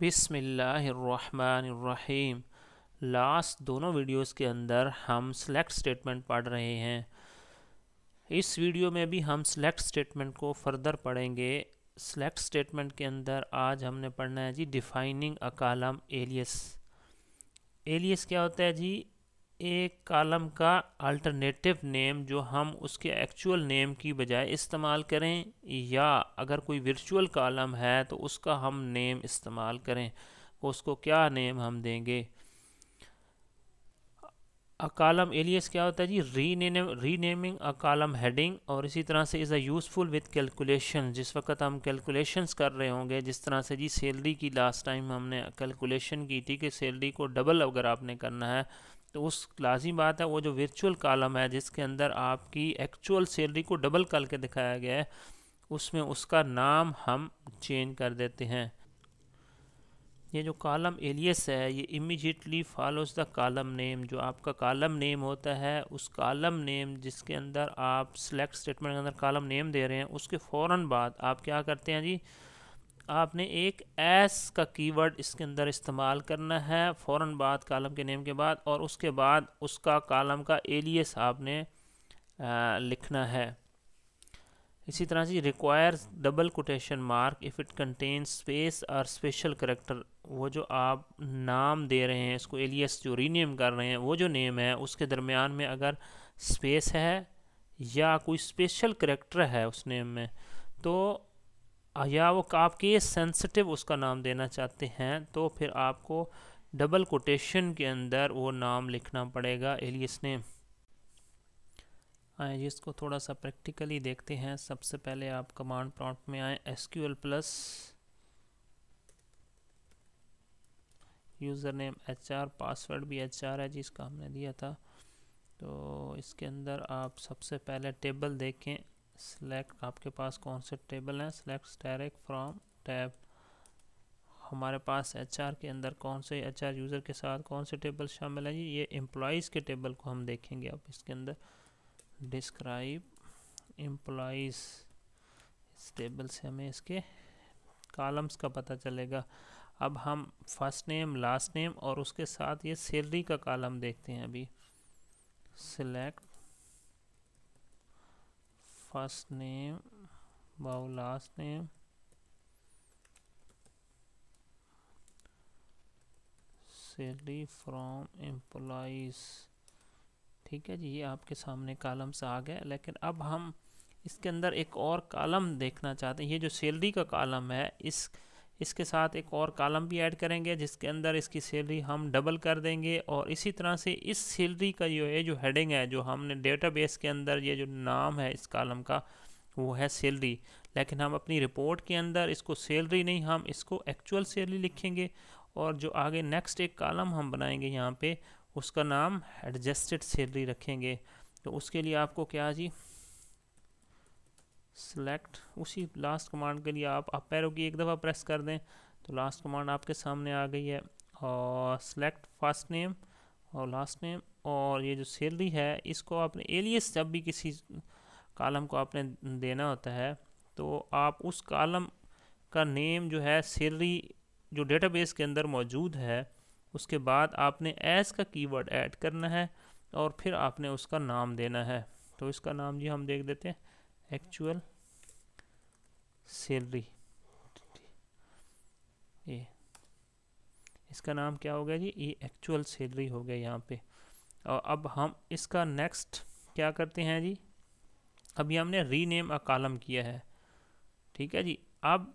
बिसमीम लास्ट दोनों वीडियोस के अंदर हम सेलेक्ट स्टेटमेंट पढ़ रहे हैं इस वीडियो में भी हम सेलेक्ट स्टेटमेंट को फर्दर पढ़ेंगे सेलेक्ट स्टेटमेंट के अंदर आज हमने पढ़ना है जी डिफाइनिंग अकालम एलियस एलियस क्या होता है जी एक कॉलम का अल्टरनेटिव नेम जो हम उसके एक्चुअल नेम की बजाय इस्तेमाल करें या अगर कोई वर्चुअल कॉलम है तो उसका हम नेम इस्तेमाल करें तो उसको क्या नेम हम देंगे अ कॉलम एलियस क्या होता है जी rename renaming a column heading और इसी तरह से is a useful with calculation जिस वक्त हम कैलकुलेशंस कर रहे होंगे जिस तरह से जी सैलरी की लास्ट टाइम हमने कैलकुलेशन की थी कि सैलरी को डबल अगर आपने करना है तो उस लाजिम बात है वो जो वर्चुअल कॉलम है जिसके अंदर आपकी एक्चुअल सैलरी को डबल करके दिखाया गया है उसमें उसका नाम हम चेंज कर देते हैं ये जो कॉलम एलियस है ये immediately follows the column name जो आपका कॉलम नेम होता है उस कॉलम नेम जिसके अंदर आप सिलेक्ट स्टेटमेंट के अंदर कॉलम नेम दे रहे हैं उसके फ़ौर बाद आप क्या करते हैं जी आपने एक एस का कीवर्ड इसके अंदर इस्तेमाल करना है फ़ौर बाद कॉलम के नेम के बाद और उसके बाद उसका कॉलम का एलियस आपने आ, लिखना है इसी तरह से requires double quotation mark if it contain space और स्पेशल करेक्टर वो जो आप नाम दे रहे हैं इसको एलियस जो रीनेम कर रहे हैं वो जो नेम है उसके दरमियान में अगर स्पेस है या कोई स्पेशल करेक्टर है उस नेम में तो या वो आपके सेंसिटिव उसका नाम देना चाहते हैं तो फिर आपको डबल कोटेशन के अंदर वो नाम लिखना पड़ेगा एलियस नेम आए इसको थोड़ा सा प्रैक्टिकली देखते हैं सबसे पहले आप कमांड प्रॉम्प्ट में आए S Q L plus user name H R password भी एच आर है जिसका हमने दिया था तो इसके अंदर आप सबसे पहले टेबल देखें सेलेक्ट आपके पास कौन से टेबल हैं सेलेक्ट डायरेक्ट फ्रॉम टैब हमारे पास एचआर के अंदर कौन से एचआर यूज़र के साथ कौन से टेबल शामिल हैं जी ये एम्प्लॉज़ के टेबल को हम देखेंगे अब इसके अंदर डिस्क्राइब एम्प्लॉज इस टेबल से हमें इसके कॉलम्स का पता चलेगा अब हम फर्स्ट नेम लास्ट नेम और उसके साथ ये सैलरी का कॉलम देखते हैं अभी select first name bow last name salary from employees ठीक है जी ये आपके सामने से आ गए लेकिन अब हम इसके अंदर एक और कालम देखना चाहते हैं ये जो सैलरी का कालम है इस इसके साथ एक और कॉलम भी ऐड करेंगे जिसके अंदर इसकी सैलरी हम डबल कर देंगे और इसी तरह से इस सैलरी का जो है जो हेडिंग है जो हमने डेटाबेस के अंदर ये जो नाम है इस कॉलम का वो है सैलरी लेकिन हम अपनी रिपोर्ट के अंदर इसको सैलरी नहीं हम इसको एक्चुअल सैलरी लिखेंगे और जो आगे नेक्स्ट एक कॉलम हम बनाएंगे यहाँ पर उसका नाम एडजस्टेड सैलरी रखेंगे तो उसके लिए आपको क्या जी सेलेक्ट उसी लास्ट कमांड के लिए आप अप एरो की एक दफ़ा प्रेस कर दें तो लास्ट कमांड आपके सामने आ गई है और सेलेक्ट फर्स्ट नेम और लास्ट नेम और ये जो सैलरी है इसको आपने एलियस जब भी किसी कॉलम को आपने देना होता है तो आप उस कॉलम का नेम जो है सैलरी जो डेटाबेस के अंदर मौजूद है उसके बाद आपने एस का कीवर्ड ऐड करना है और फिर आपने उसका नाम देना है तो इसका नाम जी हम देख देते हैं एक्चुअल सैलरी ये इसका नाम क्या हो गया जी ये एक्चुअल सैलरी हो गया यहाँ पे और अब हम इसका नेक्स्ट क्या करते हैं जी अभी हमने रीनेम अ कॉलम किया है ठीक है जी अब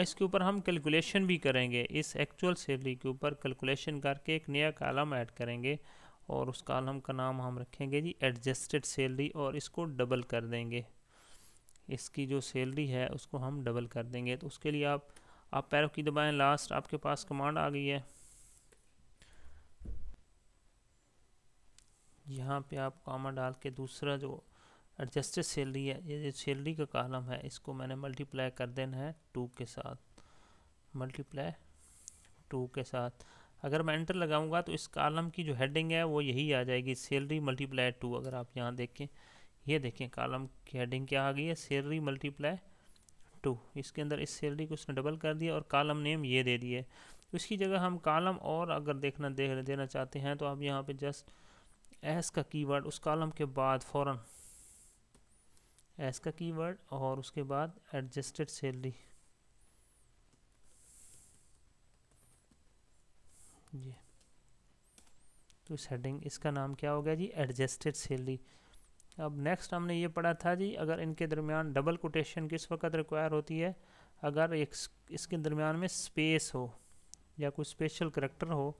इसके ऊपर हम कैलकुलेशन भी करेंगे इस एक्चुअल सैलरी के ऊपर कैलकुलेशन करके एक नया कॉलम ऐड करेंगे और उस कॉलम का नाम हम रखेंगे जी एडजस्टेड सैलरी और इसको डबल कर देंगे इसकी जो सैलरी है उसको हम डबल कर देंगे तो उसके लिए आप आप पैरों की दबाएं लास्ट आपके पास कमांड आ गई है यहाँ पे आप कामा डाल के दूसरा जो एडजस्टेड सैलरी है ये जो सैलरी का कॉलम है इसको मैंने मल्टीप्लाई कर देना है टू के साथ मल्टीप्लाई टू के साथ अगर मैं एंटर लगाऊंगा तो इस कॉलम की जो हेडिंग है वो यही आ जाएगी सैलरी मल्टीप्लाई टू अगर आप यहाँ देखें ये देखें कॉलम की हेडिंग क्या आ गई है सैलरी मल्टीप्लाई टू इसके अंदर इस सैलरी को उसने डबल कर दिया और कॉलम नेम ये दे दिए उसकी जगह हम कॉलम और अगर देखना देख देना चाहते हैं तो आप यहाँ पे जस्ट एस का कीवर्ड उस कॉलम के बाद फ़ौर एस का कीवर्ड और उसके बाद एडजस्टेड सैलरी जी तो इस हेडिंग इसका नाम क्या हो गया जी एडजस्टेड सैलरी अब नेक्स्ट हमने ये पढ़ा था जी अगर इनके दरमियान डबल कोटेशन किस वक्त रिक्वायर होती है अगर एक इसके दरमियान में स्पेस हो या कोई स्पेशल करेक्टर हो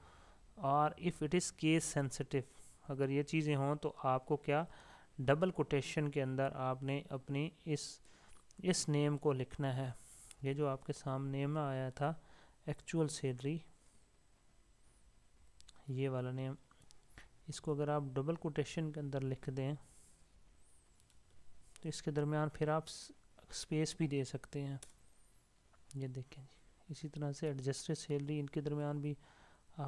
और if it is case sensitive अगर ये चीज़ें हों तो आपको क्या डबल कोटेशन के अंदर आपने अपनी इस इस नेम को लिखना है ये जो आपके सामने में आया था एक्चुअल सैलरी ये वाला नेम इसको अगर आप डबल कोटेशन के अंदर लिख दें तो इसके दरमियान फिर आप स्पेस भी दे सकते हैं ये देखें जी इसी तरह से एडजस्टेड सैलरी इनके दरमियान भी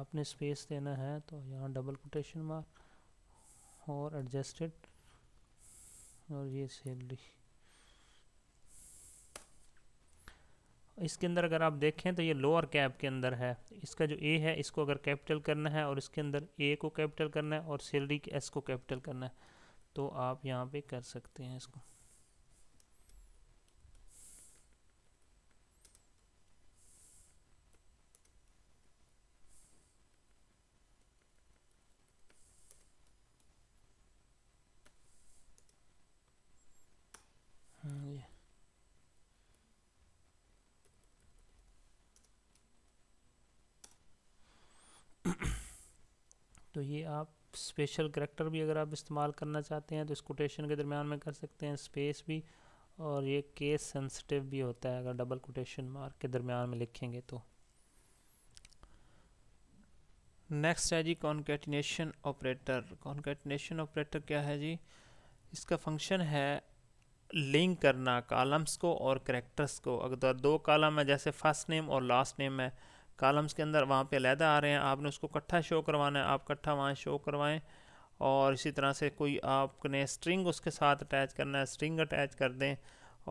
आपने स्पेस देना है तो यहाँ डबल कोटेशन मार्क और एडजस्टेड और ये सैलरी इसके अंदर अगर आप देखें तो ये लोअर कैप के अंदर है इसका जो ए है इसको अगर कैपिटल करना है और इसके अंदर ए को कैपिटल करना है और सैलरी एस को कैपिटल करना है तो आप यहाँ पे कर सकते हैं इसको हाँ तो ये आप स्पेशल करेक्टर भी अगर आप इस्तेमाल करना चाहते हैं तो इस कोटेशन के दरमियान में कर सकते हैं स्पेस भी और ये केस सेंसिटिव भी होता है अगर डबल कोटेशन मार्क के दरमियान में लिखेंगे तो नेक्स्ट है जी कॉन्केटिनेशन ऑपरेटर कॉन्केटिनेशन ऑपरेटर क्या है जी इसका फंक्शन है लिंक करना कॉलम्स को और करेक्टर्स को अगर दो कॉलम है जैसे फर्स्ट नेम और लास्ट नेम है कॉलम्स के अंदर वहाँ पे अलहदा आ रहे हैं आपने उसको इकट्ठा शो करवाना है आप इकट्ठा वहाँ शो करवाएं और इसी तरह से कोई आपने स्ट्रिंग उसके साथ अटैच करना है स्ट्रिंग अटैच कर दें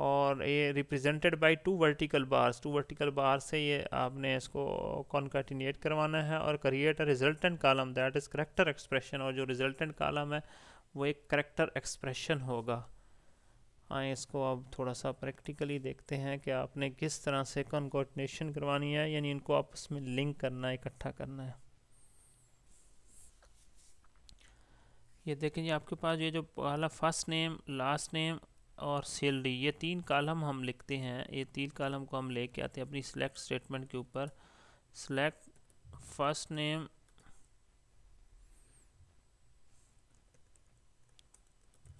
और ये represented by two vertical bars two vertical bar से ये आपने इसको कॉन्कटिनेट करवाना है और create a resultant column that is character expression और जो रिजल्टेंट कॉलम है वो एक करेक्टर एक्सप्रेशन होगा आए हाँ, इसको अब थोड़ा सा प्रैक्टिकली देखते हैं कि आपने किस तरह से कॉन्कोटनेशन करवानी है यानी इनको आपस में लिंक करना है इकट्ठा करना है ये देखें जी आपके पास ये जो पहला फर्स्ट नेम लास्ट नेम और सैलरी ये तीन कालम हम लिखते हैं ये तीन कालम को हम लेके आते हैं अपनी सिलेक्ट स्टेटमेंट के ऊपर select first name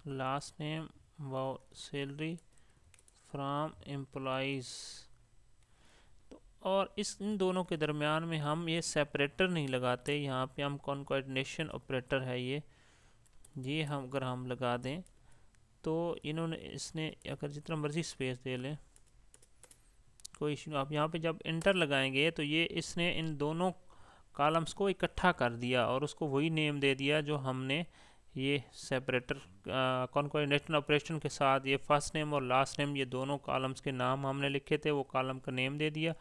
last name about salary from employees तो और इस इन दोनों के दरमियान में हम ये सेपरेटर नहीं लगाते यहाँ पे हम कॉनकोऑर्डिनेशन ऑपरेटर है ये ये हम अगर हम लगा दें तो इन्होंने इसने अगर जितना मर्ज़ी स्पेस दे लें कोई इशू आप यहाँ पे जब इंटर लगाएंगे तो ये इसने इन दोनों कॉलम्स को इकट्ठा कर दिया और उसको वही नेम दे दिया जो हमने ये सेपरेटर कॉन्कोर्डिनेशन ऑपरेशन के साथ ये फर्स्ट नेम और लास्ट नेम ये दोनों कॉलम्स के नाम हमने लिखे थे वो कॉलम का नेम दे दिया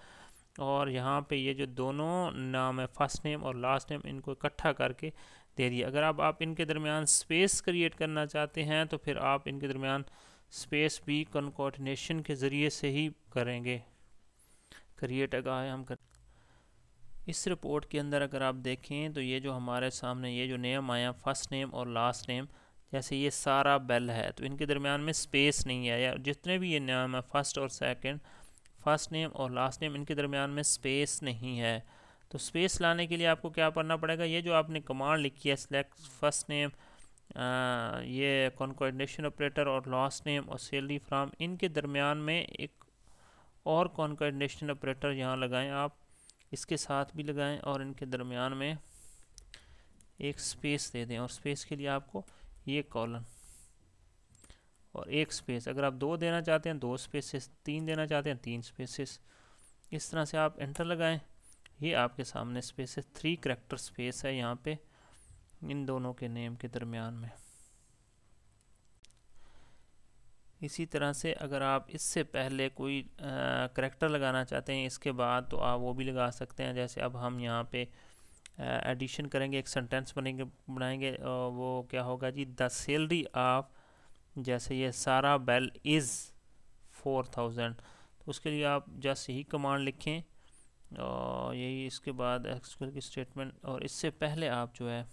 और यहाँ पे ये जो दोनों नाम है फर्स्ट नेम और लास्ट नेम इनको इकट्ठा करके दे दिया अगर आप, आप इनके दरमियान स्पेस क्रिएट करना चाहते हैं तो फिर आप इनके दरमियान स्पेस भी कॉन्कोर्डिनेशन के ज़रिए से ही करेंगे क्रिएट अगर हम कर इस रिपोर्ट के अंदर अगर आप देखें तो ये जो हमारे सामने ये जो नेम आया फर्स्ट नेम और लास्ट नेम जैसे ये सारा बेल है तो इनके दरमियान में स्पेस नहीं है या जितने भी ये नाम है फ़र्स्ट और सेकंड फर्स्ट नेम और लास्ट नेम इनके दरमियान में स्पेस नहीं है तो स्पेस लाने के लिए आपको क्या करना पड़ेगा ये जो आपने कमांड लिखी है सिलेक्ट फर्स्ट नेम ये कॉन्कोर्डिनेशन ऑपरेटर और लास्ट नेम और सैलरी फ्राम इनके दरमियान में एक और कॉन्कोर्डिनेशन ऑपरेटर यहाँ लगाएँ आप इसके साथ भी लगाएं और इनके दरमियान में एक स्पेस दे दें और स्पेस के लिए आपको ये कॉलन और एक स्पेस अगर आप दो देना चाहते हैं दो स्पेसेस तीन देना चाहते हैं तीन स्पेसेस इस तरह से आप एंटर लगाएं ये आपके सामने स्पेस है थ्री करेक्टर स्पेस है यहाँ पे इन दोनों के नेम के दरमियान में इसी तरह से अगर आप इससे पहले कोई करेक्टर लगाना चाहते हैं इसके बाद तो आप वो भी लगा सकते हैं जैसे अब हम यहाँ पे एडिशन करेंगे एक सेंटेंस बनेंगे बनाएंगे और वो क्या होगा जी द सैलरी ऑफ जैसे ये सारा बेल इज़ फोर थाउजेंड तो उसके लिए आप जस्ट यही कमांड लिखें और यही इसके बाद एक्सक्यूएल की स्टेटमेंट और इससे पहले आप जो है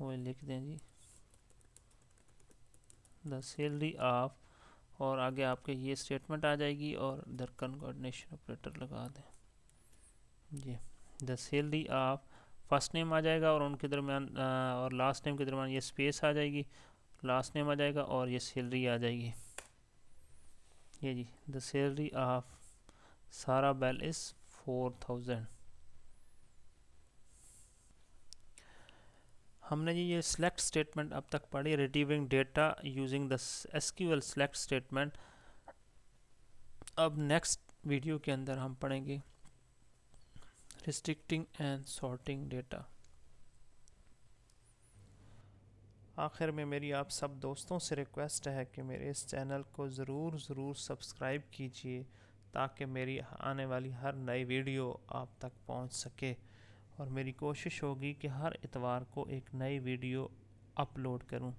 वो लिख दें जी द सैलरी ऑफ और आगे आपके ये स्टेटमेंट आ जाएगी और इधर कनकॉर्डिनेशन ऑपरेटर लगा दें जी the salary of first name आ जाएगा और उनके दरमियान और लास्ट नेम के दरमियान ये स्पेस आ जाएगी लास्ट नेम आ जाएगा और ये सैलरी आ जाएगी ये जी the salary of Sara Bell is four thousand हमने जी ये सेलेक्ट स्टेटमेंट अब तक पढ़ी retrieving data using the S Q L select statement अब नेक्स्ट वीडियो के अंदर हम पढ़ेंगे रिस्ट्रिक्टिंग एंड सॉर्टिंग डेटा आखिर में मेरी आप सब दोस्तों से रिक्वेस्ट है कि मेरे इस चैनल को ज़रूर ज़रूर सब्सक्राइब कीजिए ताकि मेरी आने वाली हर नई वीडियो आप तक पहुंच सके और मेरी कोशिश होगी कि हर इतवार को एक नई वीडियो अपलोड करूं